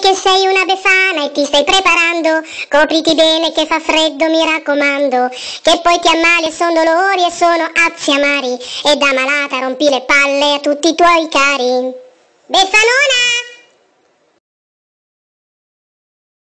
che sei una befana e ti stai preparando, copriti bene che fa freddo mi raccomando, che poi ti ammali e sono dolori e sono azzi amari, e da malata rompi le palle a tutti i tuoi cari. Befanone!